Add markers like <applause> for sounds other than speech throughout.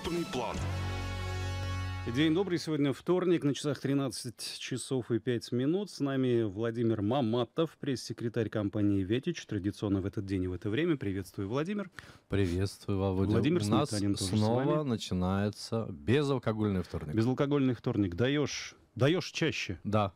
крупный план. День добрый. Сегодня вторник, на часах 13 часов и 5 минут. С нами Владимир Маматов, пресс-секретарь компании «Ветич». Традиционно в этот день и в это время. Приветствую, Владимир. Приветствую, Володя. Владимир У нас снова начинается безалкогольный вторник. Безалкогольный вторник. Даешь, даешь чаще. Да.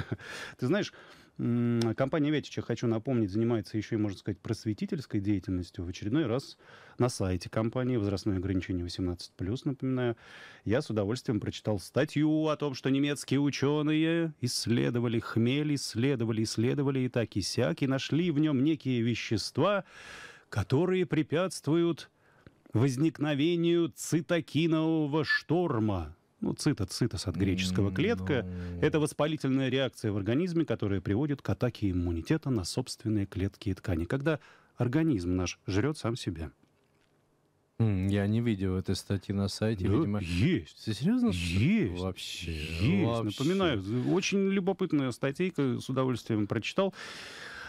<laughs> Ты знаешь, а компания «Вятича», хочу напомнить, занимается еще и, можно сказать, просветительской деятельностью. В очередной раз на сайте компании возрастное ограничение 18+, напоминаю, я с удовольствием прочитал статью о том, что немецкие ученые исследовали хмель, исследовали, исследовали и так и сяк, и нашли в нем некие вещества, которые препятствуют возникновению цитокинового шторма, ну, цитат, цитос от греческого клетка, Но... Ну. это воспалительная реакция в организме, которая приводит к атаке иммунитета на собственные клетки и ткани, когда организм наш жрет сам себя. Я не видел этой статьи на сайте, да, видимо. Есть. Ты серьезно? Есть. Вообще. Есть. Вообще. Напоминаю, очень любопытная статейка, с удовольствием прочитал.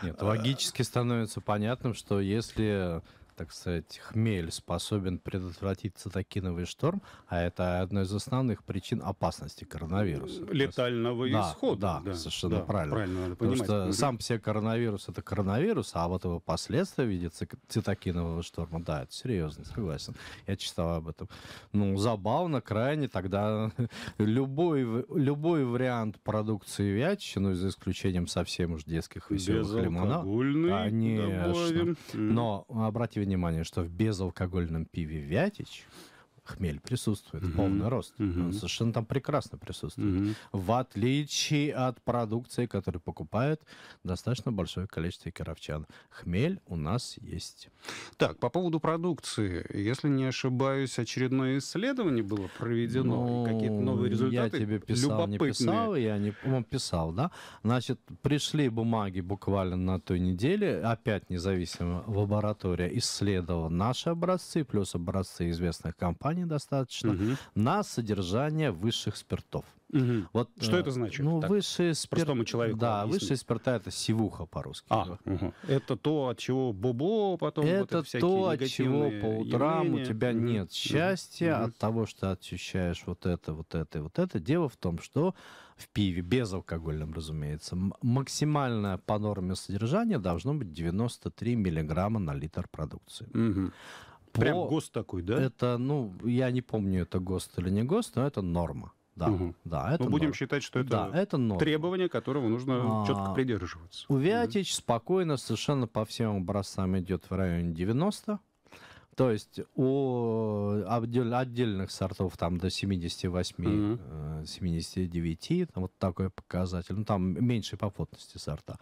Нет, логически становится понятным, что если так сказать, хмель способен предотвратить цитокиновый шторм, а это одна из основных причин опасности коронавируса. Летального есть, исхода. Да, да, совершенно да, правильно. правильно надо Потому понимать. что угу. сам все коронавирус – это коронавирус, а вот его последствия в виде цитокинового шторма, да, это серьезно, согласен. Я читал об этом. Ну, забавно, крайне, тогда <laughs> любой, любой вариант продукции ну, за исключением совсем уж детских веселых лимонов. Безалкогольный, конечно. Добавим. Но обратите внимание, что в безалкогольном пиве «Вятич» хмель присутствует mm-hmm. полный рост. Mm-hmm. Он совершенно там прекрасно присутствует. Mm-hmm. В отличие от продукции, которую покупают достаточно большое количество кировчан. Хмель у нас есть. Так, по поводу продукции. Если не ошибаюсь, очередное исследование было проведено. Ну, Какие-то новые результаты Я тебе писал, любопытные. не писал, я не он ну, писал, да? Значит, пришли бумаги буквально на той неделе, опять независимо лаборатория исследовала наши образцы, плюс образцы известных компаний, образования достаточно угу. на содержание высших спиртов. Угу. Вот, что э, это значит? Ну, так, высший спирт... Простому человеку. Да, объяснить. высший спирта это сивуха по-русски. А, угу. Это то, от чего бобо потом Это вот то, от чего по утрам явления. у тебя угу. нет счастья угу. от того, что ощущаешь вот это, вот это и вот это. Дело в том, что в пиве, безалкогольном, разумеется, максимальное по норме содержание должно быть 93 миллиграмма на литр продукции. Угу. Прям Бо ГОСТ такой, да? Это, ну, я не помню, это ГОСТ или не ГОСТ, но это норма. Да, угу. да, это Мы будем норм. считать, что это, да, это требование, которого нужно а, четко придерживаться. Увятич угу. спокойно совершенно по всем образцам идет в районе 90. То есть у отдельных сортов там до 78, 79, э, ну, вот такой показатель, ну там меньше по плотности сорта.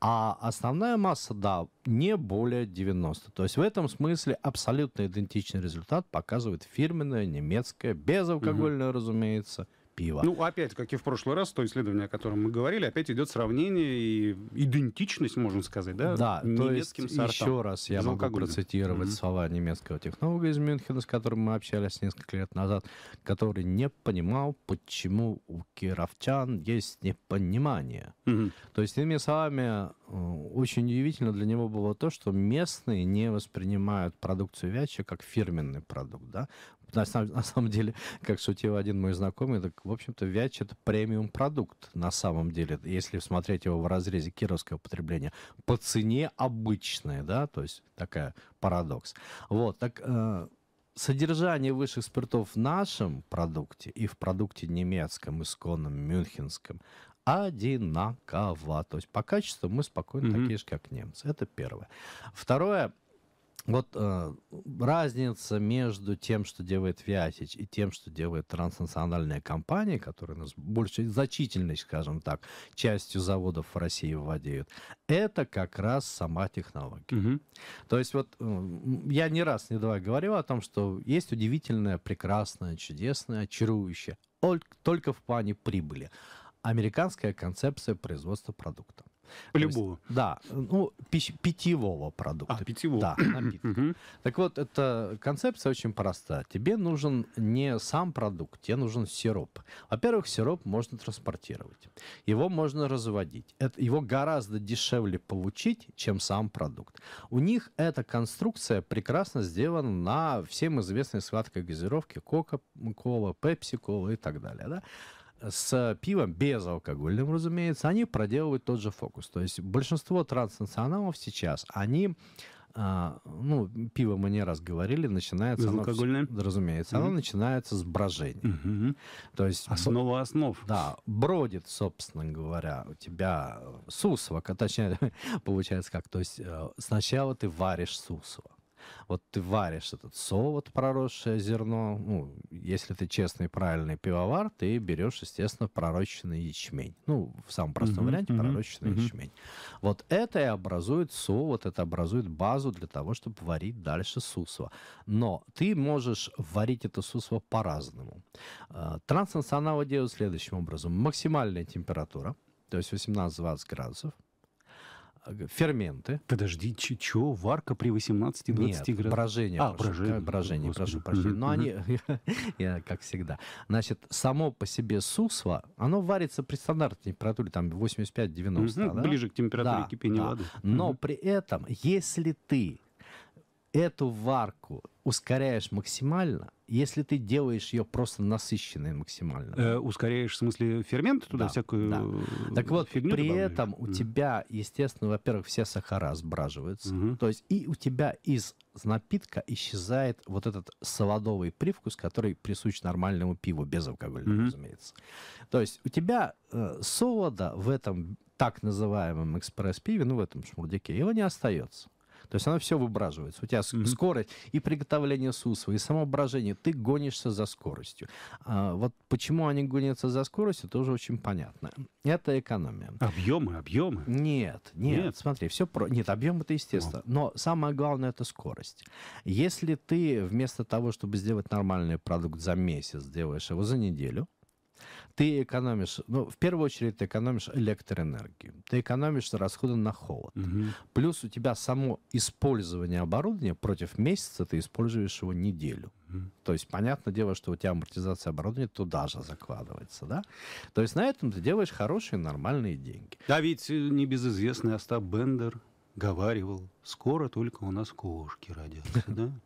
А основная масса, да, не более 90. То есть в этом смысле абсолютно идентичный результат показывает фирменная немецкая, безалкогольная, mm разумеется, пива. Ну, опять, как и в прошлый раз, то исследование, о котором мы говорили, опять идет сравнение и идентичность, можно сказать, да? Да, немецким то есть, еще раз я могу процитировать mm-hmm. слова немецкого технолога из Мюнхена, с которым мы общались несколько лет назад, который не понимал, почему у кировчан есть непонимание. Mm-hmm. То есть, иными словами, э, очень удивительно для него было то, что местные не воспринимают продукцию Вяча как фирменный продукт, да? на, <laughs> на самом деле, как шутил один мой знакомый, так, в общем-то, вяч это премиум продукт на самом деле, если смотреть его в разрезе кировского потребления, по цене обычное, да, то есть такая парадокс. Вот, так э, содержание высших спиртов в нашем продукте и в продукте немецком, исконном, мюнхенском одинаково. То есть по качеству мы спокойно mm-hmm. такие же, как немцы. Это первое. Второе, вот э, разница между тем, что делает Вятич, и тем, что делает транснациональная компания, которая нас больше значительной, скажем так, частью заводов в России владеют, это как раз сама технология. Угу. То есть вот э, я не раз, не два говорил о том, что есть удивительное, прекрасное, чудесное, очарующее, только в плане прибыли. Американская концепция производства продукта. Любого. Есть, да, ну, питьевого продукта. А, питьевого. Да, так вот, эта концепция очень проста. Тебе нужен не сам продукт, тебе нужен сироп. Во-первых, сироп можно транспортировать. Его можно разводить. Это, его гораздо дешевле получить, чем сам продукт. У них эта конструкция прекрасно сделана на всем известной сладкой газировке Кока-Кола, Пепси-Кола и так далее. Да? с пивом, безалкогольным, разумеется, они проделывают тот же фокус. То есть большинство транснационалов сейчас, они а, ну, пиво мы не раз говорили, начинается Безалкогольное? Оно, разумеется, mm-hmm. оно начинается с брожения. Mm-hmm. То есть... Основа основ. Да, бродит, собственно говоря, у тебя сусва, точнее, <laughs> получается как, то есть э, сначала ты варишь сусва. Вот ты варишь этот совод, проросшее зерно. Ну, если ты честный, правильный пивовар, ты берешь, естественно, пророщенный ячмень. Ну, в самом простом uh-huh, варианте uh-huh, пророщенный uh-huh. ячмень. Вот это и образует совод, это образует базу для того, чтобы варить дальше сусло. Но ты можешь варить это сусло по-разному. Э, Транснационал делают следующим образом. Максимальная температура, то есть 18-20 градусов. Э, ферменты. Подожди, чё? Варка при 18-20 Нет, брожение. А, прошу, брожение. Брожение, прошу прощения. Но они, <laughs> я, как всегда. Значит, само по себе сусло, оно варится при стандартной температуре, там, 85-90. да? Ближе к температуре кипения воды. Но при этом, если ты эту варку ускоряешь максимально, если ты делаешь ее просто насыщенной максимально. Э, ускоряешь, в смысле, фермент туда да, всякую да. Так вот, при добавляешь? этом у mm. тебя, естественно, во-первых, все сахара сбраживаются. Mm-hmm. То есть и у тебя из напитка исчезает вот этот солодовый привкус, который присущ нормальному пиву, без алкоголя, mm-hmm. разумеется. То есть у тебя э, солода в этом так называемом экспресс-пиве, ну, в этом шмурдяке, его не остается. То есть она все выбраживается. У тебя mm-hmm. скорость и приготовление сусва, и самоображение. Ты гонишься за скоростью. А, вот почему они гонятся за скоростью, тоже очень понятно. Это экономия. Объемы, объемы. Нет, нет, нет. смотри, все про... Нет, объем это естественно. Но самое главное это скорость. Если ты вместо того, чтобы сделать нормальный продукт за месяц, делаешь его за неделю, ты экономишь, ну, в первую очередь ты экономишь электроэнергию, ты экономишь расходы на холод. Угу. Плюс у тебя само использование оборудования против месяца ты используешь его неделю. Угу. То есть, понятное дело, что у тебя амортизация оборудования туда же закладывается, да? То есть, на этом ты делаешь хорошие, нормальные деньги. Да, ведь э, небезызвестный Остап Бендер говаривал, скоро только у нас кошки родятся, да? <laughs>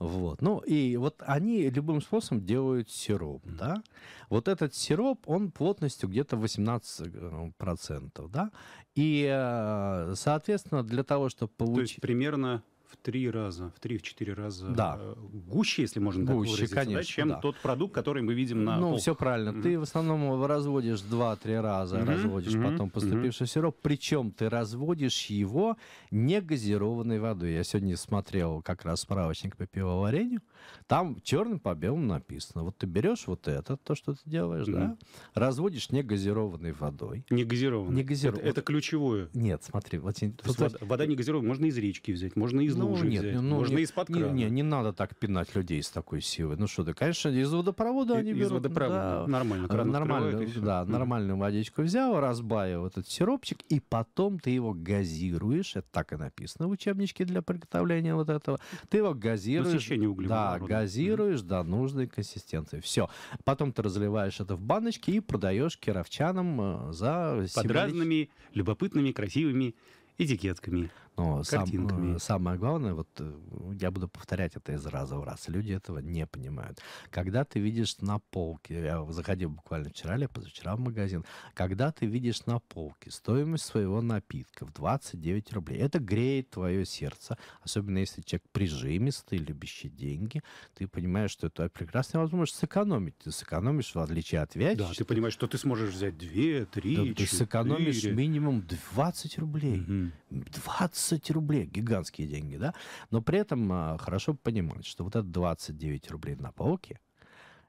Вот. Ну, и вот они любым способом делают сироп, да? Вот этот сироп, он плотностью где-то 18%, э, ну, да? И, э, соответственно, для того, чтобы получить... То есть примерно в три раза, в три-четыре раза да. Э, гуще, если можно гуще, так выразиться, конечно, да, чем да. тот продукт, который мы видим на Ну, полках. все правильно. Mm-hmm. Ты в основном разводишь два-три раза, mm-hmm. разводишь mm-hmm. потом поступивший mm-hmm. сироп, причем ты разводишь его не газированной водой. Я сегодня смотрел как раз справочник по пивоварению, там черным по белому написано. Вот ты берешь вот это, то, что ты делаешь, mm-hmm. да, разводишь не газированной водой. Не газированной? Не газированной. Это, это ключевое? Нет, смотри. Вот, вода, вода не газированная, можно из речки взять, можно из из ну, лужи нет, взять. Ну, Можно не, из-под крана. Не, не, не надо так пинать людей с такой силой. Ну что ты, конечно, из водопровода и, они из берут. Из водопровода, да, нормально. Кран нормальную, да, mm. нормальную водичку взял, разбавил этот сиропчик, и потом ты его газируешь. Это так и написано в учебничке для приготовления вот этого. Ты его газируешь. Да, газируешь mm. до нужной консистенции. Все. Потом ты разливаешь это в баночки и продаешь кировчанам э, за... Под разными любопытными, красивыми этикетками. Но ну, сам, ну, самое главное, вот э, я буду повторять это из раза в раз, люди этого не понимают. Когда ты видишь на полке, я заходил буквально вчера или позавчера в магазин, когда ты видишь на полке стоимость своего напитка в 29 рублей, это греет твое сердце, особенно если человек прижимистый, любящий деньги, ты понимаешь, что это прекрасная возможность сэкономить. Ты сэкономишь, в отличие от вязчичных. Да, ты понимаешь, что ты сможешь взять 2, 3, да, 4. Ты сэкономишь минимум 20 рублей. Угу. 20 рублей, гигантские деньги, да? Но при этом а, хорошо понимать, что вот это 29 рублей на полке,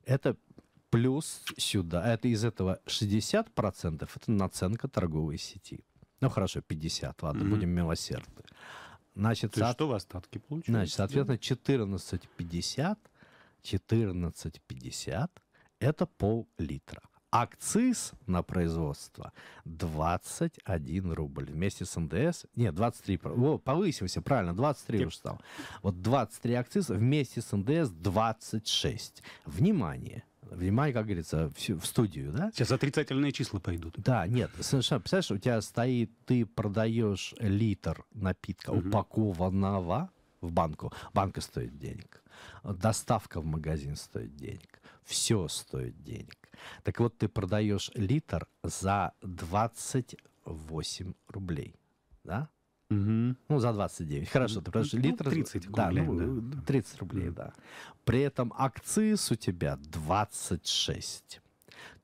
это плюс сюда, это из этого 60% это наценка торговой сети. Ну хорошо, 50, ладно, mm-hmm. будем милосердны. Значит, То со... что в остатке получилось? Значит, соответственно, 14,50, 14,50 это пол-литра акциз на производство 21 рубль вместе с НДС. Нет, 23, о, повысился, правильно, 23 yep. уже стал. Вот 23 акциз вместе с НДС 26. Внимание, Внимание, как говорится, в, в студию, да? Сейчас отрицательные числа пойдут. Да, нет, совершенно. Представляешь, у тебя стоит, ты продаешь литр напитка угу. упакованного в банку. Банка стоит денег. Доставка в магазин стоит денег. Все стоит денег. Так вот, ты продаешь литр за 28 рублей, да? Угу. Ну, за 29. Хорошо, ты продаешь ну, литр... 30 да, рублей, ну, да. 30 рублей, да. да. При этом акциз у тебя 26.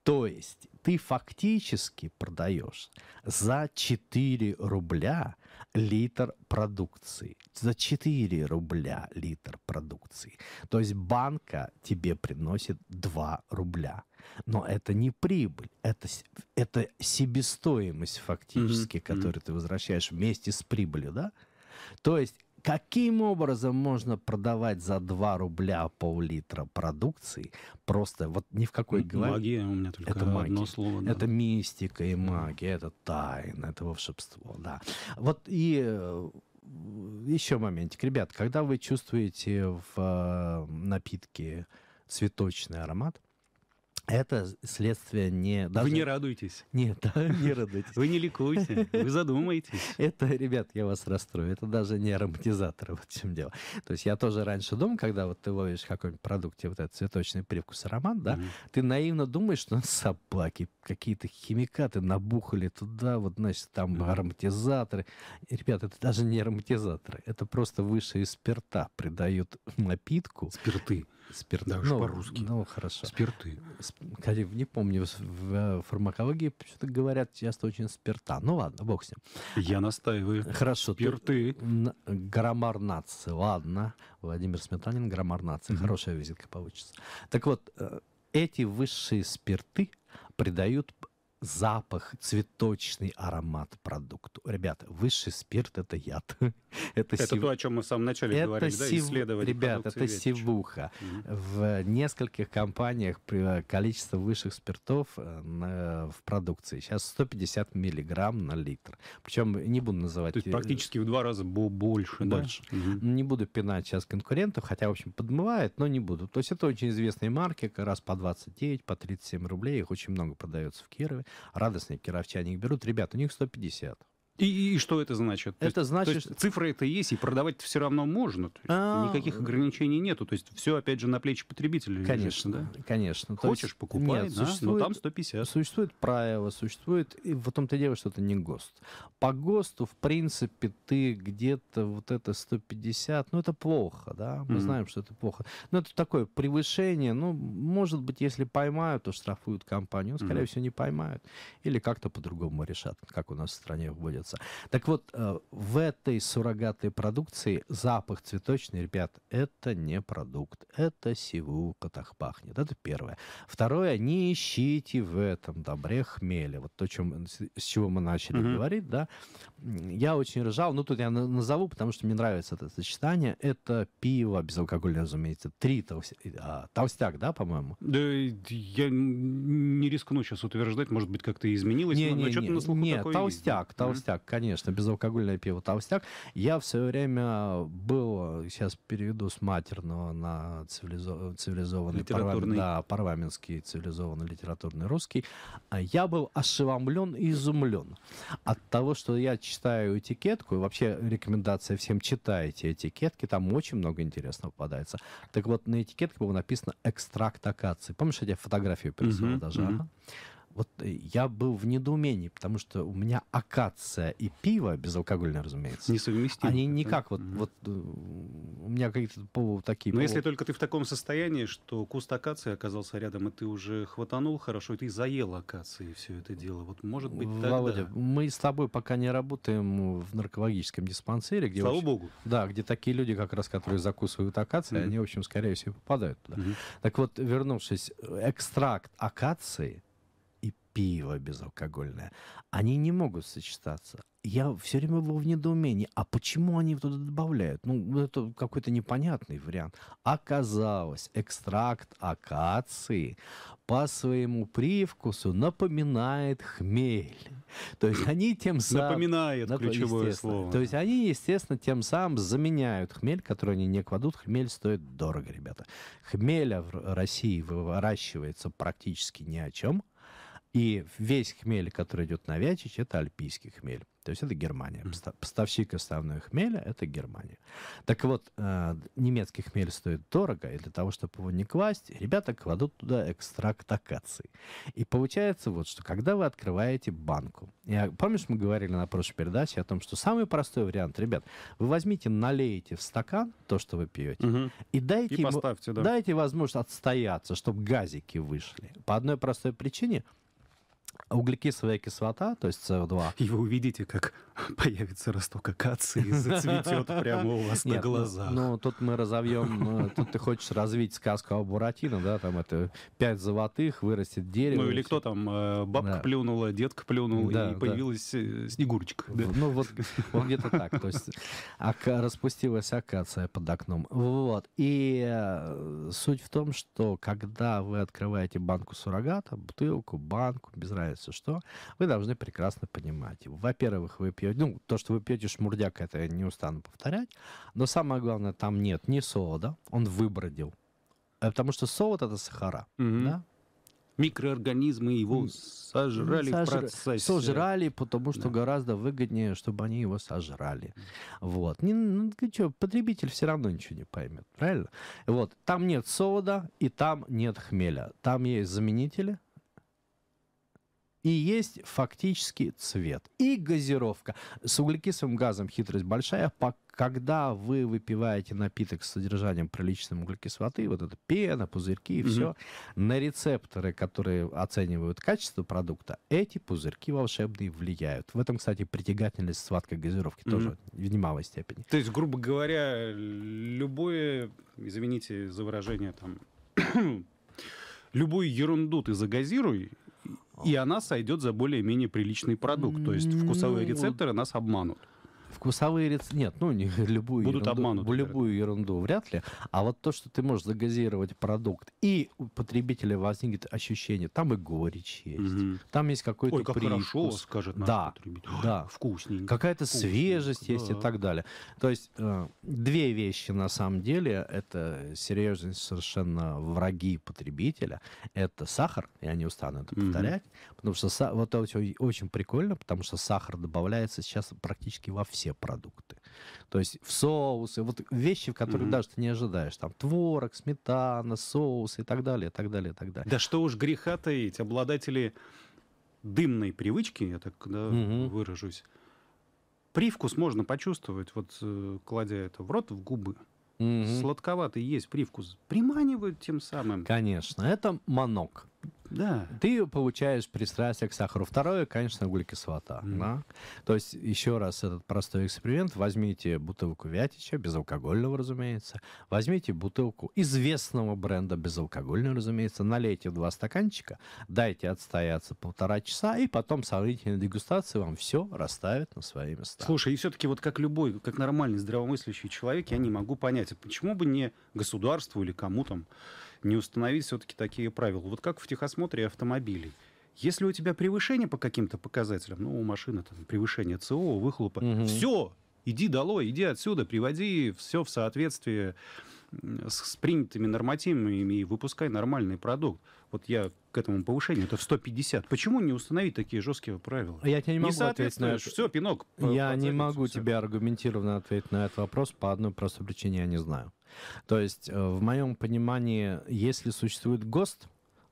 То есть ты фактически продаешь за 4 рубля литр продукции. За 4 рубля литр продукции. То есть банка тебе приносит 2 рубля. Но это не прибыль, это, это себестоимость фактически, mm-hmm. которую ты возвращаешь вместе с прибылью, да? То есть Каким образом можно продавать за 2 рубля пол-литра продукции? Просто вот ни в какой голове. Магия у меня только это одно магия. слово. Да. Это мистика и магия, это тайна, это волшебство, да. Вот и э, еще моментик. Ребят, когда вы чувствуете в э, напитке цветочный аромат, это следствие не... Даже... Вы не радуйтесь? Нет, <laughs> да, не радуйтесь. Вы не ликуете, вы задумаетесь. <laughs> Это, ребят, я вас расстрою, это даже не ароматизаторы <laughs> вот в чем дело. То есть я тоже раньше думал, когда вот ты ловишь какой нибудь продукте вот этот цветочный привкус аромат, да, mm. ты наивно думаешь, что собаки, какие-то химикаты набухали туда, вот, значит, там mm. ароматизаторы. Ребят, это даже не ароматизаторы, это просто высшие спирта придают напитку. Спирты Спирт... Да, ну, по-русски. Ну, хорошо. Спирты. Кстати, не помню, в э, фармакологии что-то говорят часто очень спирта. Ну ладно, бог с ним. Я настаиваю. Хорошо. Спирты. Ты... Граммар нации. Ладно. Владимир Сметанин, граммар нации. Mm-hmm. Хорошая визитка получится. Так вот, э, эти высшие спирты придают запах, цветочный аромат продукту. Ребята, высший спирт – это яд. <laughs> это это сив... то, о чем мы в самом начале это говорили, сив... да, исследование Ребята, это вечер. сивуха. mm В нескольких компаниях э, количество высших спиртов э, в продукции сейчас 150 миллиграмм на литр. Причем не буду называть... То есть э, практически в два раза больше, Больше. Да? mm Не буду пинать сейчас конкурентов, хотя, в общем, подмывает, но не буду. То есть это очень известные марки, как раз по 29, по 37 рублей. Их очень много продается в Кирове радостный кировчане их берут, ребят, у них 150. И, и что это значит? Это то есть, значит, то есть, цифры это есть, и продавать все равно можно. То есть, а... Никаких ограничений нету. То есть все опять же на плечи потребителя. Конечно, лежит, да? конечно. Хочешь покупай, нет, да? но там 150. Существует правило, существует, и в том-то дело, что это не ГОСТ. По ГОСТу, в принципе, ты где-то вот это 150, ну это плохо, да, мы mm знаем, что это плохо. Но это такое превышение, ну, может быть, если поймают, то штрафуют компанию, скорее mm всего, не поймают. Или как-то по-другому решат, как у нас в стране вводятся продается. Так вот, э, в этой суррогатной продукции запах цветочный, ребят, это не продукт, это сивука так пахнет. Это первое. Второе, не ищите в этом добре хмеля. Вот то, чем, с чего мы начали mm-hmm. говорить, да. Я очень ржал, ну тут я назову, потому что мне нравится это сочетание. Это пиво безалкогольное, разумеется, три толстя... А, толстяк, да, по-моему? Да, я не рискну сейчас утверждать, может быть, как-то изменилось. Не, но, не, но не, не, не, толстяк, есть. толстяк толстяк, конечно, безалкогольное пиво толстяк. Я все время был, сейчас переведу с матерного на цивилизо, цивилизованный парламент, да, парламентский цивилизованный литературный русский. А я был ошеломлен и изумлен от того, что я читаю этикетку, и вообще рекомендация всем читайте этикетки, там очень много интересного попадается. Так вот, на этикетке было написано «экстракт акации». Помнишь, я тебе фотографию прислал угу, даже? Угу. Ага вот э, я был в недоумении, потому что у меня акация и пиво, безалкогольное, разумеется. Несовместимы. Они никак да? вот, mm-hmm. вот э, у меня какие-то полу такие... Но полу... если только ты в таком состоянии, что куст акации оказался рядом, и ты уже хватанул хорошо, и ты заел акации все это дело, вот может быть тогда... Володя, мы с тобой пока не работаем в наркологическом диспансере, где... Слава вообще... богу. Да, где такие люди, как раз, которые закусывают акации, mm-hmm. они, в общем, скорее всего, попадают туда. Mm-hmm. Так вот, вернувшись, э, экстракт акации пиво безалкогольное. Они не могут сочетаться. Я все время был в недоумении, а почему они туда добавляют? Ну, ну, это какой-то непонятный вариант. Оказалось, экстракт акации по своему привкусу напоминает хмель. То есть они тем самым... Напоминает нап... ключевое слово. То есть они, естественно, тем самым заменяют хмель, который они не кладут. Хмель стоит дорого, ребята. Хмеля в России выращивается практически ни о чем, и весь хмель, который идет на Вятич, это альпийский хмель. То есть это Германия. Поставщик основной хмеля – это Германия. Так вот, э, немецкий хмель стоит дорого, и для того, чтобы его не класть, ребята кладут туда экстракт акации. И получается вот, что когда вы открываете банку, я, помнишь, мы говорили на прошлой передаче о том, что самый простой вариант, ребят, вы возьмите, налейте в стакан то, что вы пьете, угу. и дайте и ему, поставьте, да. дайте возможность отстояться, чтобы газики вышли. По одной простой причине – углекислая кислота, то есть СО2. И вы увидите, как <laughs> появится росток акации и зацветет <laughs> прямо у вас на ну, глазах. Ну, тут мы разовьем, э, тут ты хочешь развить сказку о Буратино, да, там это пять золотых, вырастет дерево. Ну, или кто там, э, бабка плюнула, детка плюнул, и появилась э, снегурочка. Ну, вот где-то так, то есть распустилась акация под окном. Вот, и суть в том, что когда вы открываете банку суррогата, бутылку, банку, без разницы, нравится что, вы должны прекрасно понимать. Во-первых, вы пьете, ну, то, что вы пьете шмурдяк, это я не устану повторять, но самое главное, там нет ни солода, он выбродил, э, потому что солод это сахара, mm-hmm. да, микроорганизмы его сожрали Сожр... в процессе. Сожрали, потому что да. гораздо выгоднее, чтобы они его сожрали. Вот. Не, ну, что, потребитель все равно ничего не поймет, правильно? Вот. Там нет сода и там нет хмеля. Там есть заменители, и есть фактически цвет. И газировка. С углекислым газом хитрость большая. Когда вы выпиваете напиток с содержанием приличной углекислоты, вот это пена, пузырьки и угу. все, на рецепторы, которые оценивают качество продукта, эти пузырьки волшебные влияют. В этом, кстати, притягательность сладкой газировки угу. тоже в немалой степени. То есть, грубо говоря, любое, извините за выражение, там <clears throat> любую ерунду ты загазируй, и она сойдет за более-менее приличный продукт. То есть вкусовые рецепторы нас обманут вкусовые рецепты... Нет, ну, не, <laughs> любую, Будут ерунду, обмануты, любую ерунду вряд ли. А вот то, что ты можешь загазировать продукт, и у потребителя возникнет ощущение, там и горечь есть, угу. там есть какой-то Ой, как привкус. хорошо, скажет наш да, потребитель. Да, вкусненько. Какая-то свежесть да. есть и так далее. То есть э, две вещи, на самом деле, это серьезные совершенно враги потребителя. Это сахар, я не устану это повторять, угу. потому что вот это очень, очень прикольно, потому что сахар добавляется сейчас практически во все все продукты. То есть в соусы, вот вещи, в которые mm-hmm. даже ты не ожидаешь. Там творог, сметана, соус и так далее, и так далее, и так далее. Да что уж греха таить, обладатели дымной привычки, я так да, mm-hmm. выражусь, привкус можно почувствовать, вот э, кладя это в рот, в губы. Угу. Сладковатый есть привкус. Приманивают тем самым. Конечно. Это манок. Да. Ты получаешь пристрастие к сахару. Второе, конечно, углекислота. Да. То есть, еще раз этот простой эксперимент. Возьмите бутылку Вятича, безалкогольного, разумеется. Возьмите бутылку известного бренда безалкогольного, разумеется. Налейте два стаканчика, дайте отстояться полтора часа, и потом сравнительная дегустация вам все расставит на свои места. Слушай, и все-таки вот как любой, как нормальный здравомыслящий человек, я не могу понять, а почему бы не государству или кому там не установить все-таки такие правила. Вот как в техосмотре автомобилей. Если у тебя превышение по каким-то показателям, ну, у машины там превышение ЦО, выхлопа, угу. все, иди долой, иди отсюда, приводи все в соответствие с, с принятыми нормативами и выпускай нормальный продукт. Вот я к этому повышению, это в 150. Почему не установить такие жесткие правила? Я тебе не могу не ответить на это. Все, пинок. Я не могу все. тебе аргументированно ответить на этот вопрос по одной простой причине, я не знаю. То есть, э, в моем понимании, если существует ГОСТ,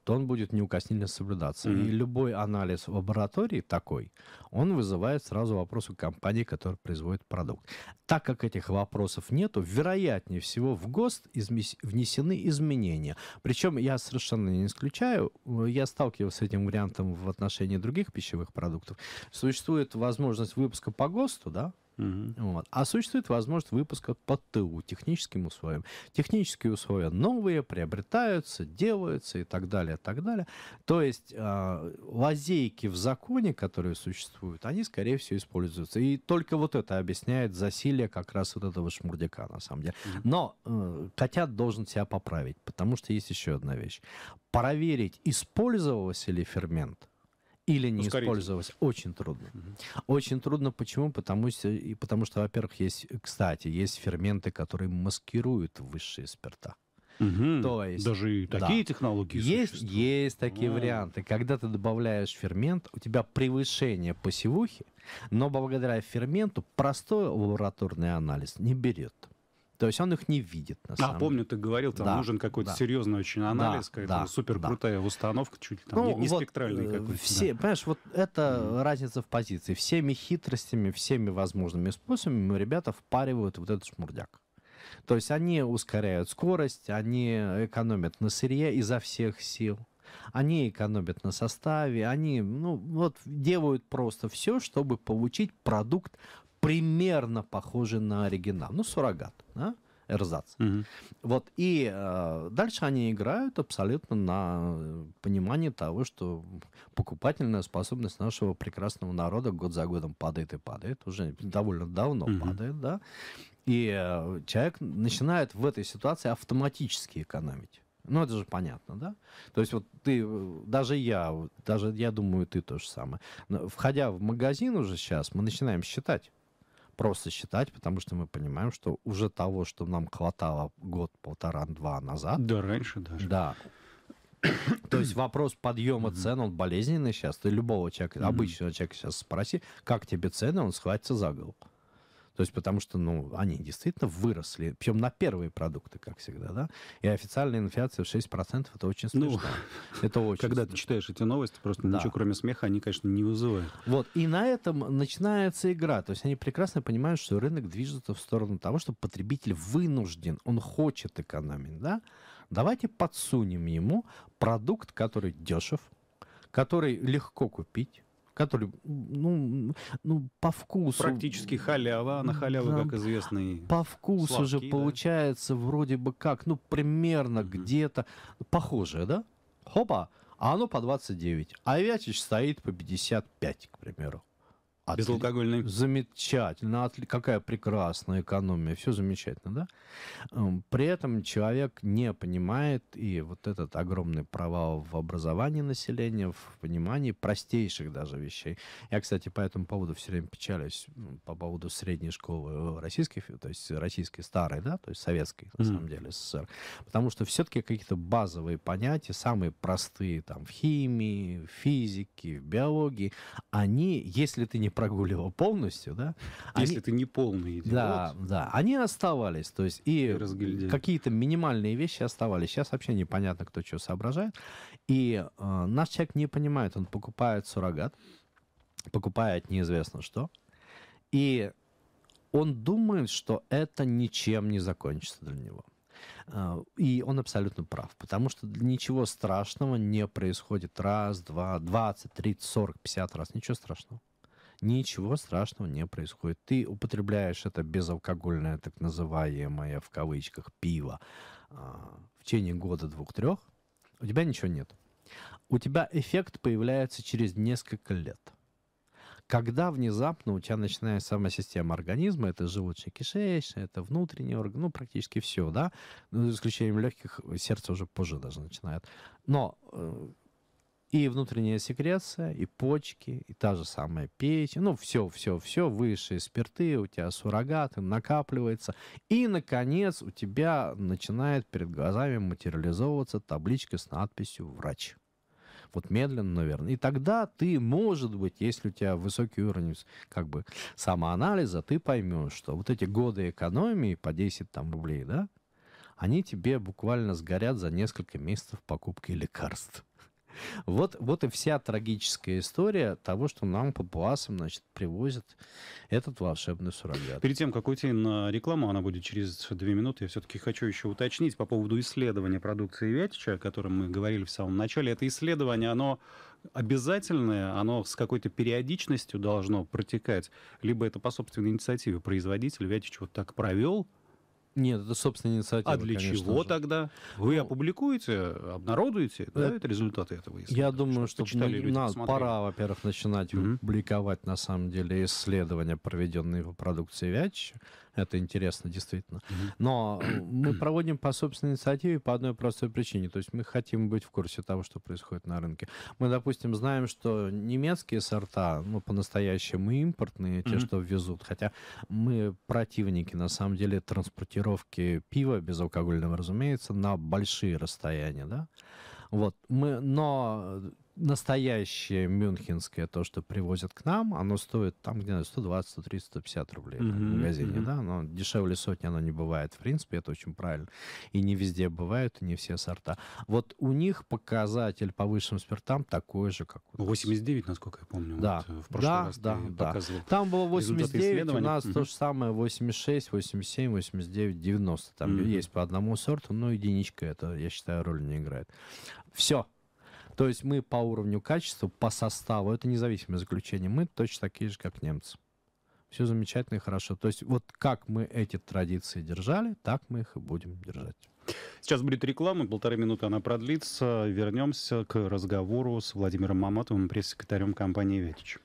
то он будет неукоснительно соблюдаться. Mm-hmm. И любой анализ в лаборатории такой, он вызывает сразу вопрос у компании, которая производит продукт. Так как этих вопросов нету, вероятнее всего в ГОСТ измес... внесены изменения. Причем я совершенно не исключаю, э, я сталкивался с этим вариантом в отношении других пищевых продуктов. Существует возможность выпуска по ГОСТу, да, Угу. Вот. А существует возможность выпуска по ТУ, техническим условиям. Технические условия новые, приобретаются, делаются и так далее, и так далее. То есть э, лазейки в законе, которые существуют, они, скорее всего, используются. И только вот это объясняет засилие как раз вот этого шмурдяка, на самом деле. Угу. Но э, котят должен себя поправить, потому что есть еще одна вещь. Проверить, использовался ли фермент, или не Ускоритель. использовать. Очень трудно. Очень трудно. Почему? Потому, и потому что, во-первых, есть, кстати, есть ферменты, которые маскируют высшие спирта. Угу. То есть, Даже такие да. технологии есть, существуют. Есть такие а. варианты. Когда ты добавляешь фермент, у тебя превышение посевухи, но благодаря ферменту простой лабораторный анализ не берет. То есть он их не видит. На а, помню, деле. ты говорил, там да, нужен какой-то да, серьезный очень анализ, да, какая-то да, супер крутая да. установка, чуть ли там ну, не, не вот, спектральный э, какой-то. Все, да. понимаешь, вот это mm разница в позиции. Всеми хитростями, всеми возможными способами ребята впаривают вот этот шмурдяк. То есть они ускоряют скорость, они экономят на сырье изо всех сил. Они экономят на составе, они ну, вот, делают просто все, чтобы получить продукт примерно похожи на оригинал. Ну, суррогат, да? Эрзац. Угу. Вот, и э, дальше они играют абсолютно на понимание того, что покупательная способность нашего прекрасного народа год за годом падает и падает, уже довольно давно угу. падает, да. И э, человек начинает в этой ситуации автоматически экономить. Ну, это же понятно, да? То есть вот ты, э, даже я, даже я думаю, ты то же самое. Входя в магазин уже сейчас, мы начинаем считать просто считать, потому что мы понимаем, что уже того, что нам хватало год-полтора-два назад... Да, раньше даже. Да. То есть вопрос подъема цен, он болезненный сейчас. Ты любого человека, обычного человека сейчас спроси, как тебе цены, он схватится за голову. То есть потому что, ну, они действительно выросли, причем на первые продукты, как всегда, да? И официальная инфляция в 6% это очень ну, смешно. Ну, <laughs> это очень Когда смешно. ты читаешь эти новости, просто да. ничего кроме смеха они, конечно, не вызывают. Вот, и на этом начинается игра. То есть они прекрасно понимают, что рынок движется в сторону того, что потребитель вынужден, он хочет экономить, да? Давайте подсунем ему продукт, который дешев, который легко купить, который, ну, ну по вкусу... Практически халява, на халяву, да, как известно. По вкусу сладкий, же да? получается вроде бы как, ну, примерно угу. где-то похожее, да? Хопа, а оно по 29. А Вячич стоит по 55, к примеру. От... А Безалкогольный. Замечательно. От... Какая прекрасная экономия. Все замечательно, да? Эм, при этом человек не понимает, и вот этот огромный провал в образовании населения, в понимании простейших даже вещей. Я, кстати, по этому поводу все время печалюсь, по поводу средней школы э, российской, то есть российской старой, да, то есть советской, на mm самом деле, СССР. Потому что все-таки какие-то базовые понятия, самые простые, там, в химии, в физике, в биологии, они, если ты не прогуливал полностью, да. Если они, ты не полный идиот. Да, да. Они оставались, то есть и какие-то минимальные вещи оставались. Сейчас вообще непонятно, кто что соображает. И э, наш человек не понимает, он покупает суррогат, покупает неизвестно что, и он думает, что это ничем не закончится для него. Э, и он абсолютно прав, потому что ничего страшного не происходит раз, два, двадцать, тридцать, сорок, пятьдесят раз. Ничего страшного ничего страшного не происходит. Ты употребляешь это безалкогольное, так называемое, в кавычках, пиво а, в течение года-двух-трех, у тебя ничего нет. У тебя эффект появляется через несколько лет – когда внезапно у тебя начинает сама система организма, это желудочно-кишечная, это внутренний орган, ну, практически все, да, ну, за исключением легких, сердце уже позже даже начинает. Но э, и внутренняя секреция, и почки, и та же самая печень. Ну, все, все, все, высшие спирты, у тебя суррогаты, накапливается. И, наконец, у тебя начинает перед глазами материализовываться табличка с надписью «Врач». Вот медленно, наверное. И тогда ты, может быть, если у тебя высокий уровень как бы самоанализа, ты поймешь, что вот эти годы экономии по 10 там, рублей, да, они тебе буквально сгорят за несколько месяцев покупки лекарств. Вот, вот и вся трагическая история того, что нам папуасам, значит, привозят этот волшебный суррогат. Перед тем, как уйти на рекламу, она будет через две минуты, я все-таки хочу еще уточнить по поводу исследования продукции Вятича, о котором мы говорили в самом начале. Это исследование, оно обязательное, оно с какой-то периодичностью должно протекать. Либо это по собственной инициативе производитель Вятич вот так провел, нет, это собственная инициатива. А для чего же. тогда? Вы ну, опубликуете, обнародуете, да, это результаты этого исследования? Я думаю, что почитали люди, надо, пора, во-первых, начинать угу. публиковать на самом деле исследования, проведенные по продукции Вячи, это интересно, действительно. Но э, мы <clears throat> проводим по собственной инициативе по одной простой причине. То есть мы хотим быть в курсе того, что происходит на рынке. Мы, допустим, знаем, что немецкие сорта, ну, по-настоящему импортные, те, что везут. Хотя мы противники, на самом деле, транспортировки пива безалкогольного, разумеется, на большие расстояния, да. Вот. Мы, но настоящее мюнхенское, то, что привозят к нам, оно стоит там где-то 120, 130, 150 рублей mm-hmm. в магазине, mm-hmm. да, но дешевле сотни оно не бывает, в принципе, это очень правильно. И не везде бывают, и не все сорта. Вот у них показатель по высшим спиртам такой же, как у нас. 89, насколько я помню. Да, вот э, в прошлый да, раз да, да. Там было 89, у нас mm-hmm. то же самое 86, 87, 89, 90. Там mm-hmm. есть по одному сорту, но единичка это, я считаю, роль не играет. Все, то есть мы по уровню качества, по составу, это независимое заключение, мы точно такие же, как немцы. Все замечательно и хорошо. То есть вот как мы эти традиции держали, так мы их и будем держать. Сейчас будет реклама, полторы минуты она продлится. Вернемся к разговору с Владимиром Маматовым, пресс-секретарем компании «Ветич».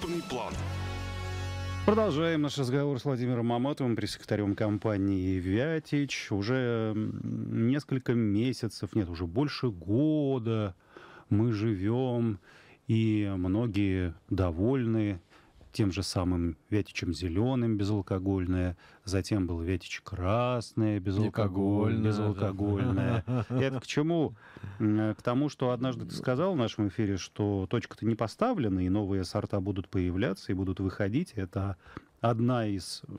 подробный план. Продолжаем наш разговор с Владимиром Маматовым, пресс-секретарем компании «Вятич». Уже несколько месяцев, нет, уже больше года мы живем, и многие довольны тем же самым ветичем зеленым безалкогольное, затем был ветич красное безалкогольное, безалкогольное. Это к чему? Э, к тому, что однажды ты сказал в нашем эфире, что точка-то не поставлена, и новые сорта будут появляться и будут выходить. Это одна из э,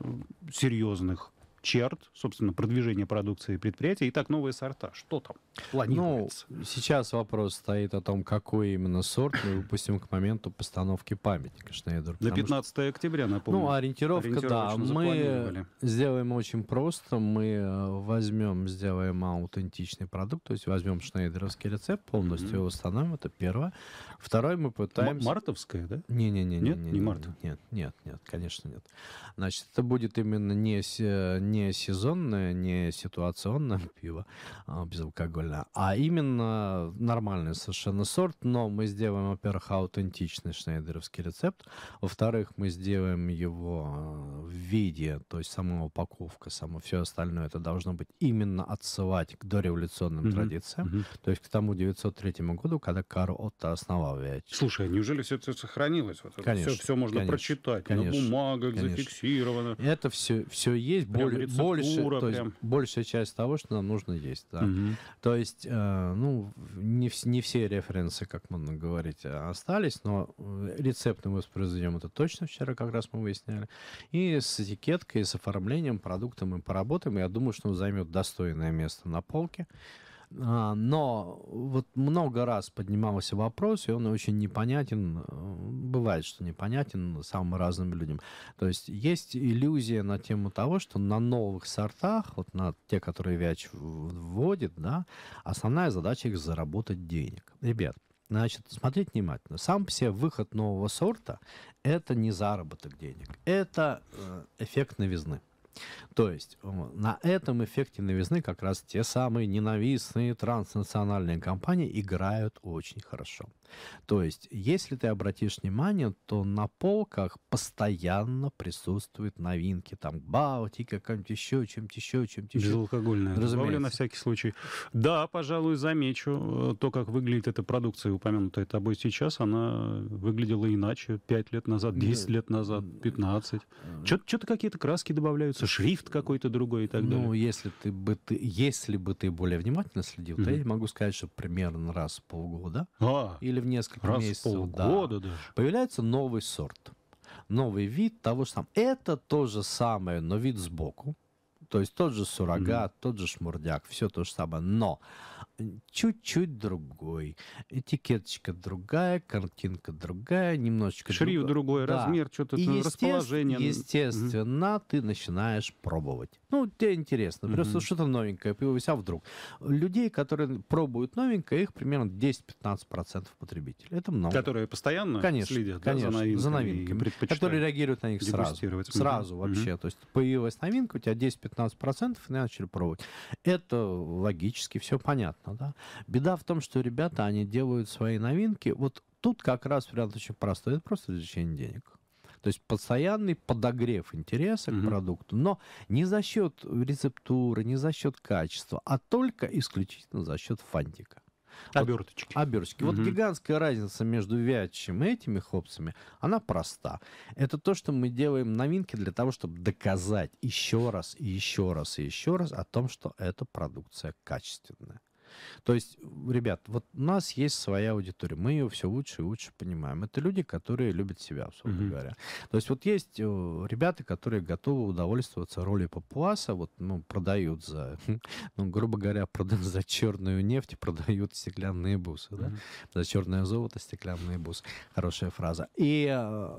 серьезных черт, собственно, продвижение продукции предприятия. Итак, новые сорта. Что там планируется? Ну, сейчас вопрос стоит о том, какой именно сорт мы выпустим к моменту постановки памятника Шнейдер. На 15 что... октября, напомню. Ну, ориентировка, да. Мы сделаем очень просто. Мы э, возьмем, сделаем аутентичный продукт, то есть возьмем шнейдеровский рецепт, полностью mm-hmm. его установим, это первое. Второе, мы пытаемся... М- мартовская, да? Не-не-не. Нет, не, не, не, не марта? Нет, нет, нет, конечно нет. Значит, это будет именно не э, не сезонное, не ситуационное <laughs> пиво а, безалкогольное, а именно нормальный совершенно сорт, но мы сделаем, во-первых, аутентичный шнейдеровский рецепт, во-вторых, мы сделаем его э, в виде, то есть сама упаковка, само все остальное, это должно быть именно отсылать к дореволюционным mm-hmm. традициям, mm-hmm. то есть к тому 903 году, когда Карл Отто основал Виачи. Слушай, неужели все это сохранилось? конечно, все, все можно конечно, прочитать, конечно, на бумагах конечно. зафиксировано. Это все, все есть. более, больше, кура то есть, большая часть того, что нам нужно есть, да. Угу. То есть, э, ну, не, не все референсы, как можно говорить, э, остались, но э, рецепты мы воспроизведем это точно, вчера как раз мы выясняли. И с этикеткой, с оформлением продукта мы поработаем, я думаю, что он займет достойное место на полке. А, но вот много раз поднимался вопрос, и он очень непонятен, э, бывает, что непонятен самым разным людям. То есть есть иллюзия на тему того, что на новых сортах, вот на те, которые Вяч вводит, да, основная задача их заработать денег. Ребят, Значит, смотрите внимательно. Сам по себе выход нового сорта – это не заработок денег, это э, эффект новизны. То есть э, на этом эффекте новизны как раз те самые ненавистные транснациональные компании играют очень хорошо. То есть, если ты обратишь внимание, то на полках постоянно присутствуют новинки. Там Баутика, как-нибудь еще, чем-то еще, чем-то еще. Безалкогольное. Разумеется. на всякий случай. Да, пожалуй, замечу. Э, то, как выглядит эта продукция, упомянутая тобой сейчас, она выглядела иначе 5 лет назад, 10 лет назад, 15. Что-то какие-то краски добавляются, шрифт какой-то другой и так ну, далее. Ну, если ты бы ты, если бы ты более внимательно следил, mm-hmm. то я могу сказать, что примерно раз в полгода а. или или в несколько Раз месяцев. полгода да, даже. Появляется новый сорт. Новый вид того же самого. Это то же самое, но вид сбоку. То есть тот же суррогат, mm-hmm. тот же шмурдяк, все то же самое. Но чуть-чуть другой. Этикеточка другая, картинка другая, немножечко... Шрифт друг... другой, да. размер, что-то и естественно, расположение. Естественно, угу. ты начинаешь пробовать. Ну, тебе интересно, просто угу. что-то новенькое появилось, а вдруг. Людей, которые пробуют новенькое, их примерно 10-15% потребителей. Это много. Которые постоянно конечно, следят конечно, да, за новинками, за новинками которые реагируют на них сразу. Сразу угу. вообще. Угу. То есть появилась новинка, у тебя 10-15% и начали пробовать. Это логически все понятно понятно, да. Беда в том, что ребята, они делают свои новинки. Вот тут как раз вариант очень простой. Это просто извлечение денег. То есть постоянный подогрев интереса угу. к продукту, но не за счет рецептуры, не за счет качества, а только исключительно за счет фантика. Оберточки. Вот, оберточки. Угу. Вот гигантская разница между вятчим и этими хопсами, она проста. Это то, что мы делаем новинки для того, чтобы доказать еще раз, и еще раз, и еще раз о том, что эта продукция качественная. То есть, ребят, вот у нас есть своя аудитория, мы ее все лучше и лучше понимаем. Это люди, которые любят себя, собственно mm-hmm. говоря. То есть вот есть э, ребята, которые готовы удовольствоваться ролью папуаса, вот, ну, продают за, <laughs> ну, грубо говоря, продают <laughs> за черную нефть, продают стеклянные бусы, mm-hmm. да? За черное золото стеклянные бусы. Хорошая фраза. И э,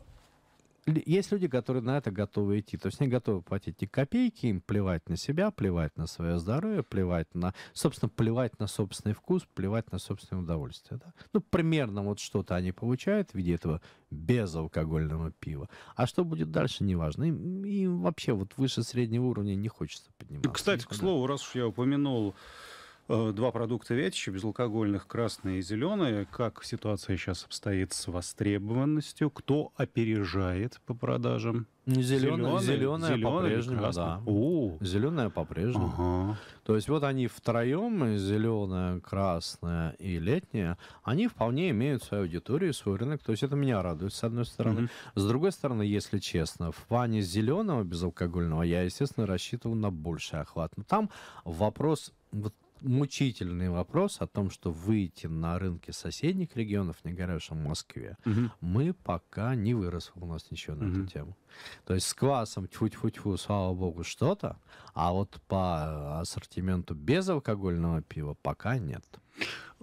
есть люди, которые на это готовы идти. То есть они готовы платить эти копейки, им плевать на себя, плевать на свое здоровье, плевать на, собственно, плевать на собственный вкус, плевать на собственное удовольствие. Да? Ну, примерно вот что-то они получают в виде этого безалкогольного пива. А что будет дальше, неважно. Им, им вообще вот выше среднего уровня не хочется подниматься. Кстати, никуда. к слову, раз уж я упомянул Э, два продукта Вятича, безалкогольных, красные и зеленые. Как ситуация сейчас обстоит с востребованностью? Кто опережает по продажам? Ну, зеленая, зеленая, по-прежнему, да. О. Зеленая по-прежнему. Ага. То есть вот они втроем, зеленая, красная и летняя, они вполне имеют свою аудиторию, свой рынок. То есть это меня радует, с одной стороны. Угу. С другой стороны, если честно, в плане зеленого безалкогольного я, естественно, рассчитывал на больший охват. Но там вопрос вот мучительный вопрос о том, что выйти на рынки соседних регионов, не говоря уж о Москве, угу. мы пока не выросло у нас ничего на угу. эту тему. То есть с квасом тьфу-тьфу-тьфу, слава богу, что-то, а вот по ассортименту безалкогольного пива пока нет.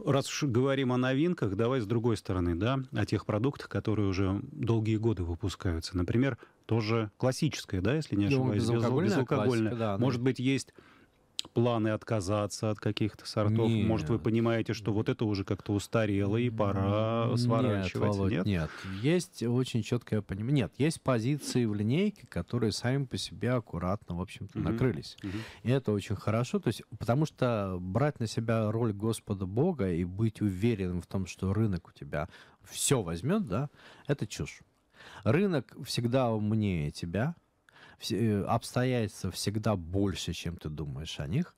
Раз уж говорим о новинках, давай с другой стороны, да, о тех продуктах, которые уже долгие годы выпускаются. Например, тоже классическое, да, если не ну, ошибаюсь, безалкогольное. безалкогольное. Классика, да, Может да. быть, есть планы отказаться от каких-то сортов? Нет. Может, вы понимаете, что вот это уже как-то устарело и пора нет, сворачивать? Володь, нет? нет, есть очень четкое понимание. Нет, есть позиции в линейке, которые сами по себе аккуратно, в общем-то, угу. накрылись. Угу. И это очень хорошо, то есть, потому что брать на себя роль Господа Бога и быть уверенным в том, что рынок у тебя все возьмет, да, это чушь. Рынок всегда умнее тебя, Э, обстоятельства всегда больше, чем ты думаешь о них.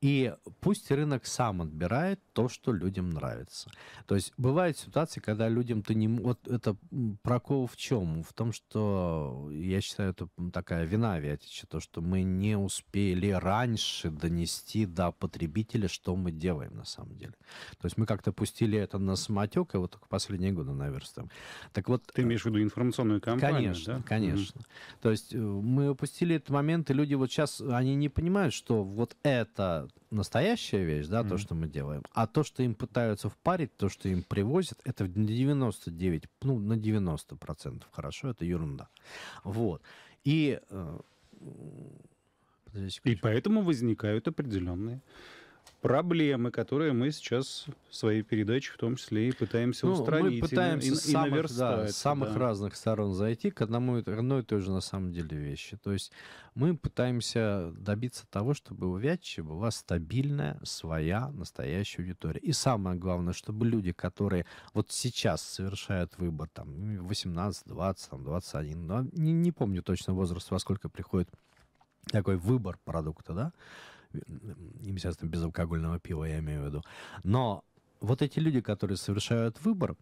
И пусть рынок сам отбирает то, что людям нравится. То есть бывают ситуации, когда людям ты не... Вот это прокол в чем? В том, что, э, я считаю, это такая вина Вятича, то, что мы не успели раньше донести до потребителя, что мы делаем на самом деле. То есть мы как-то пустили это на самотек, и вот только последние годы наверстываем. Так вот... Ты э, имеешь в виду информационную кампанию, Конечно, да? конечно. Mm-hmm. То есть мы мы упустили этот момент, и люди вот сейчас, они не понимают, что вот это настоящая вещь, да, mm-hmm. то, что мы делаем, а то, что им пытаются впарить, то, что им привозят, это на 99, ну, на 90% хорошо, это ерунда. Вот. И... Э, и поэтому возникают определенные проблемы, которые мы сейчас в своей передаче в том числе и пытаемся ну, устранить. Мы пытаемся и, самых, да, с самых да. разных сторон зайти к одному одной и той же на самом деле вещи. То есть мы пытаемся добиться того, чтобы у Вятчи была стабильная своя настоящая аудитория. И самое главное, чтобы люди, которые вот сейчас совершают выбор, там, 18, 20, там, 21, но не, не помню точно возраст, во сколько приходит такой выбор продукта, да, естественно, безалкогольного пива, я имею в виду. Но вот эти люди, которые совершают выбор,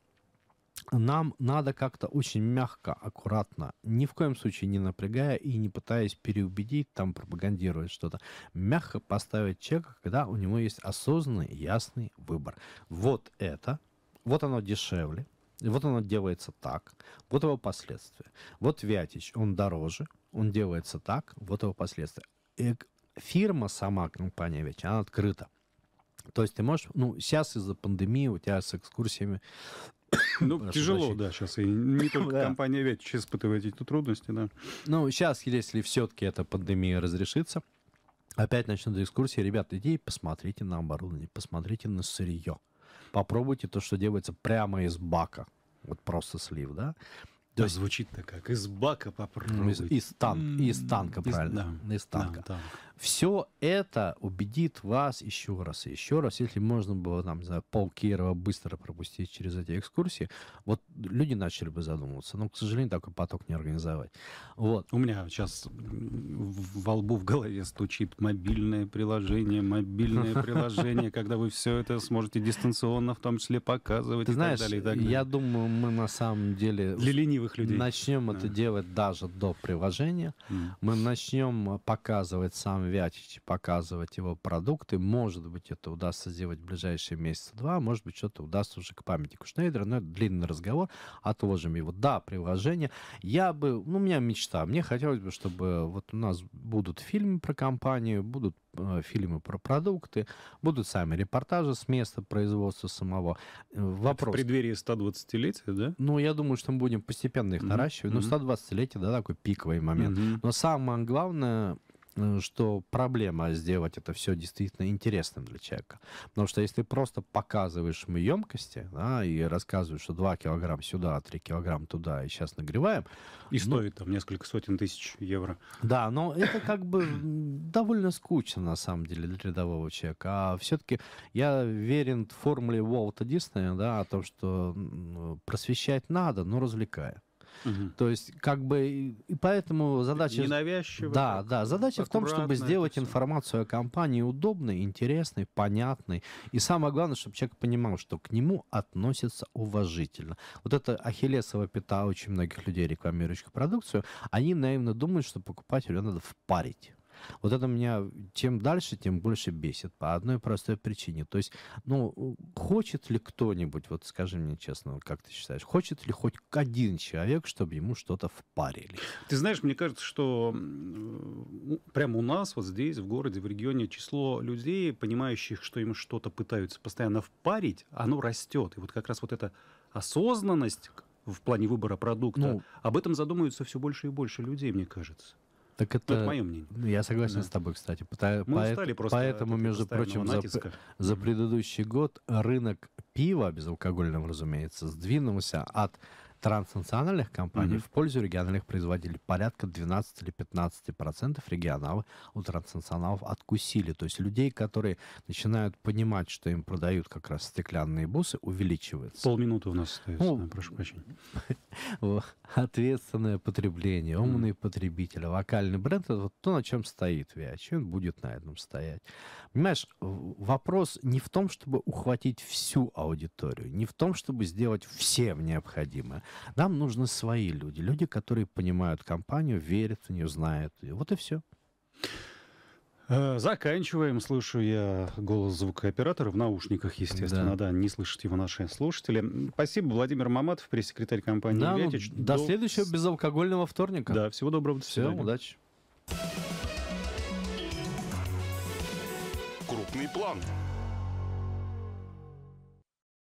нам надо как-то очень мягко, аккуратно, ни в коем случае не напрягая и не пытаясь переубедить, там пропагандировать что-то, мягко поставить человека, когда у него есть осознанный, ясный выбор. Вот это, вот оно дешевле, вот оно делается так, вот его последствия. Вот Вятич, он дороже, он делается так, вот его последствия. И фирма сама, компания ведь, она открыта. То есть ты можешь, ну, сейчас из-за пандемии у тебя с экскурсиями <coughs> ну, тяжело, да, сейчас. И не <coughs> только да. компания ведь сейчас испытывает эти трудности, да. Ну, сейчас, если все-таки эта пандемия разрешится, опять начнут экскурсии. Ребята, идите посмотрите на оборудование, посмотрите на сырье. Попробуйте то, что делается прямо из бака. Вот просто слив, да? Да есть... звучит-то как из бака попробуй. Из, из, тан, из танка, правильно. Из, да. из танка. Да, танк. Все это убедит вас еще раз и еще раз, если можно было там, не пол Кирова быстро пропустить через эти экскурсии, вот люди начали бы задумываться. Но, к сожалению, такой поток не организовать. Вот. У меня сейчас во лбу в голове стучит мобильное приложение, мобильное <laughs> приложение, когда вы все это сможете дистанционно в том числе показывать и так далее. я думаю, мы на самом деле... Для ленивых живых людей. Начнем да. это делать даже до приложения. Mm. Мы начнем э, показывать сам Вятич, показывать его продукты. Может быть, это удастся сделать в ближайшие месяца два, а может быть, что-то удастся уже к памятнику Шнейдера, но это длинный разговор, отложим его. Да, приложение. Я бы, ну, у меня мечта, мне хотелось бы, чтобы вот у нас будут фильмы про компанию, будут Э, фильмы про продукты, будут сами репортажи с места производства самого. Вопрос. Э, Это в преддверии 120-летия, да? Ну, я думаю, что мы будем постепенно их наращивать. Mm-hmm. Ну, 120-летие, да, такой пиковый момент. Mm-hmm. Но самое главное, Э, что проблема сделать это все действительно интересным для человека. Потому что если просто показываешь ему емкости да, и рассказываешь, что 2 килограмм сюда, 3 а килограмма туда, и сейчас нагреваем... И ну стоит там несколько сотен тысяч евро. Да, но это как бы довольно скучно на самом деле для рядового человека. А все-таки я верен формуле Уолта Диснея да, о том, что просвещать надо, но развлекая. То есть, как бы, и поэтому задача... Ненавязчиво. Да, да, задача в том, чтобы сделать информацию о компании удобной, интересной, понятной. И самое главное, чтобы человек понимал, что к нему относятся уважительно. Вот это ахиллесова пята очень многих людей, рекламирующих продукцию. Они наивно думают, что покупателю надо впарить. Вот это меня чем дальше, тем больше бесит. По одной простой причине. То есть, ну, хочет ли кто-нибудь, вот скажи мне честно, как ты считаешь, хочет ли хоть один человек, чтобы ему что-то впарили? Ты знаешь, мне кажется, что прямо у нас, вот здесь, в городе, в регионе, число людей, понимающих, что им что-то пытаются постоянно впарить, оно растет. И вот как раз вот эта осознанность в плане выбора продукта, ну, об этом задумываются все больше и больше людей, мне кажется. Так ну, это, это мое мнение. Ну, я согласен да. с тобой, кстати. Мы по, устали просто поэтому, между прочим, за, за предыдущий год рынок пива, безалкогольного, разумеется, сдвинулся от транснациональных компаний угу. в пользу региональных производителей. Порядка 12 или 15 процентов регионалы у транснационалов откусили. То есть людей, которые начинают понимать, что им продают как раз стеклянные бусы, увеличивается. Полминуты у нас остается, ну, прошу прощения. <laughs> Ответственное потребление, умные mm. потребители, локальный бренд, это вот то, на чем стоит ВИАЧ, он будет на этом стоять. Понимаешь, вопрос не в том, чтобы ухватить всю аудиторию, не в том, чтобы сделать всем необходимое, нам нужны свои люди, люди, которые понимают компанию, верят в нее, знают. ее, вот и все. Э, заканчиваем. Слышу я голос звукооператора в наушниках, естественно, да. да не слышат его наши слушатели. Спасибо, Владимир Маматов, пресс-секретарь компании да, ну, «Вятич». Ну, до, до следующего безалкогольного вторника. Да, всего доброго, до Всем удачи. Крупный план.